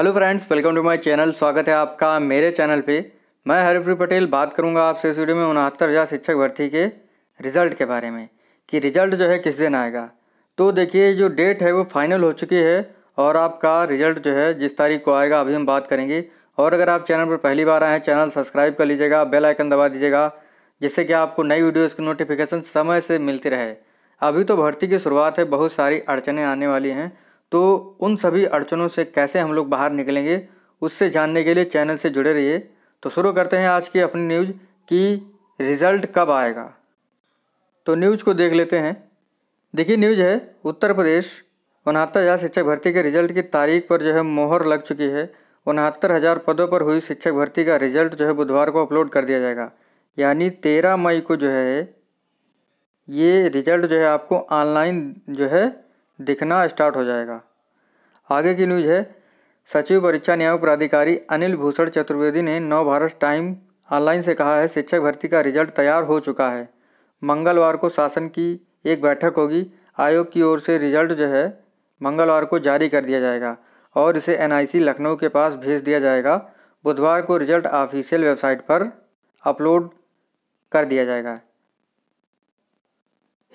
hello friends welcome to my channel स्वागत है आपका मेरे चैनल पे मैं हरिप्री पटेल बात करूंगा आपसे इस वीडियो में उनहत्तर हज़ार शिक्षक भर्ती के रिज़ल्ट के बारे में कि रिज़ल्ट जो है किस दिन आएगा तो देखिए जो डेट है वो फाइनल हो चुकी है और आपका रिज़ल्ट जो है जिस तारीख को आएगा अभी हम बात करेंगे और अगर आप चैनल पर पहली बार आएँ चैनल सब्सक्राइब कर लीजिएगा बेल आइकन दबा दीजिएगा जिससे कि आपको नई वीडियोज़ की नोटिफिकेशन समय से मिलती रहे अभी तो भर्ती की शुरुआत है बहुत सारी अड़चने आने वाली हैं तो उन सभी अड़चनों से कैसे हम लोग बाहर निकलेंगे उससे जानने के लिए चैनल से जुड़े रहिए तो शुरू करते हैं आज की अपनी न्यूज़ कि रिज़ल्ट कब आएगा तो न्यूज़ को देख लेते हैं देखिए न्यूज़ है उत्तर प्रदेश उनहत्तर हज़ार शिक्षक भर्ती के रिज़ल्ट की तारीख पर जो है मोहर लग चुकी है उनहत्तर हज़ार पदों पर हुई शिक्षक भर्ती का रिज़ल्ट जो है बुधवार को अपलोड कर दिया जाएगा यानी तेरह मई को जो है ये रिज़ल्ट जो है आपको ऑनलाइन जो है दिखना स्टार्ट हो जाएगा आगे की न्यूज है सचिव परीक्षा नियामक प्राधिकारी अनिल भूषण चतुर्वेदी ने नव भारत टाइम ऑनलाइन से कहा है शिक्षक भर्ती का रिजल्ट तैयार हो चुका है मंगलवार को शासन की एक बैठक होगी आयोग की ओर से रिजल्ट जो है मंगलवार को जारी कर दिया जाएगा और इसे एनआईसी लखनऊ के पास भेज दिया जाएगा बुधवार को रिजल्ट ऑफिशियल वेबसाइट पर अपलोड कर दिया जाएगा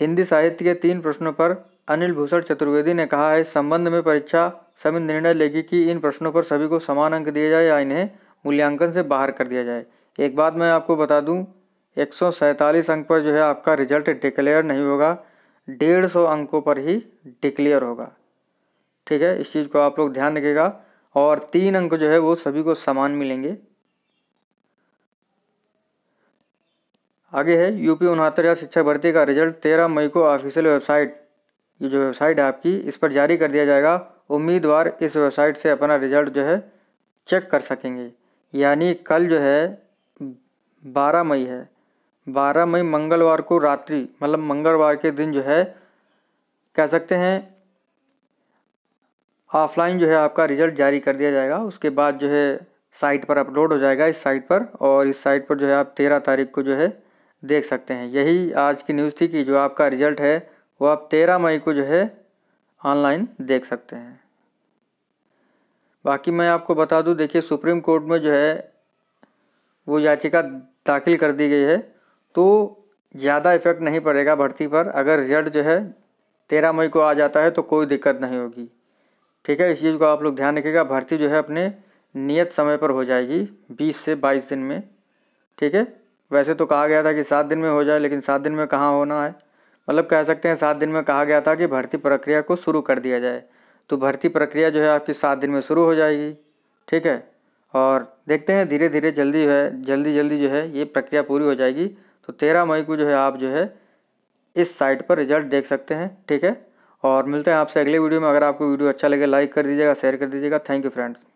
हिंदी साहित्य के तीन प्रश्नों पर अनिल भूषण चतुर्वेदी ने कहा है इस संबंध में परीक्षा समिति निर्णय लेगी कि इन प्रश्नों पर सभी को समान अंक दिए जाए या इन्हें मूल्यांकन से बाहर कर दिया जाए एक बात मैं आपको बता दूं एक अंक पर जो है आपका रिजल्ट डिक्लेयर नहीं होगा डेढ़ सौ अंकों पर ही डिक्लेयर होगा ठीक है इस चीज़ को आप लोग ध्यान रखेगा और तीन अंक जो है वो सभी को समान मिलेंगे आगे है यूपी उनहत्तर शिक्षा भर्ती का रिजल्ट तेरह मई को ऑफिशियल वेबसाइट ये जो वेबसाइट है आपकी इस पर जारी कर दिया जाएगा उम्मीदवार इस वेबसाइट से अपना रिजल्ट जो है चेक कर सकेंगे यानी कल जो है बारह मई है बारह मई मंगलवार को रात्रि मतलब मंगलवार के दिन जो है कह सकते हैं ऑफलाइन जो है आपका रिजल्ट जारी कर दिया जाएगा उसके बाद जो है साइट पर अपलोड हो जाएगा इस साइट पर और इस साइट पर जो है आप तेरह तारीख को जो है देख सकते हैं यही आज की न्यूज़ थी कि जो आपका रिजल्ट है वो आप तेरह मई को जो है ऑनलाइन देख सकते हैं बाकी मैं आपको बता दूं देखिए सुप्रीम कोर्ट में जो है वो याचिका दाखिल कर दी गई है तो ज़्यादा इफ़ेक्ट नहीं पड़ेगा भर्ती पर अगर रिजल्ट जो है तेरह मई को आ जाता है तो कोई दिक्कत नहीं होगी ठीक है इस चीज़ को आप लोग ध्यान रखिएगा भर्ती जो है अपने नियत समय पर हो जाएगी बीस से बाईस दिन में ठीक है वैसे तो कहा गया था कि सात दिन में हो जाए लेकिन सात दिन में कहाँ होना है मतलब कह सकते हैं सात दिन में कहा गया था कि भर्ती प्रक्रिया को शुरू कर दिया जाए तो भर्ती प्रक्रिया जो है आपकी सात दिन में शुरू हो जाएगी ठीक है और देखते हैं धीरे धीरे जल्दी है जल्दी जल्दी जो है ये प्रक्रिया पूरी हो जाएगी तो तेरह मई को जो है आप जो है इस साइट पर रिजल्ट देख सकते हैं ठीक है और मिलते हैं आपसे अगले वीडियो में अगर आपको वीडियो अच्छा लगे लाइक कर दीजिएगा शेयर कर दीजिएगा थैंक यू फ्रेंड्स